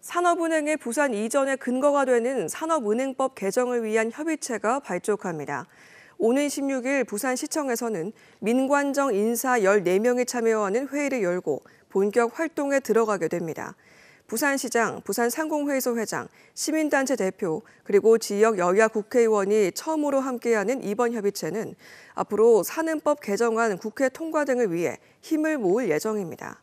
산업은행의 부산 이전의 근거가 되는 산업은행법 개정을 위한 협의체가 발족합니다. 오는 16일 부산시청에서는 민관정 인사 14명이 참여하는 회의를 열고 본격 활동에 들어가게 됩니다. 부산시장, 부산상공회의소 회장, 시민단체 대표, 그리고 지역 여야 국회의원이 처음으로 함께하는 이번 협의체는 앞으로 사는법 개정안 국회 통과 등을 위해 힘을 모을 예정입니다.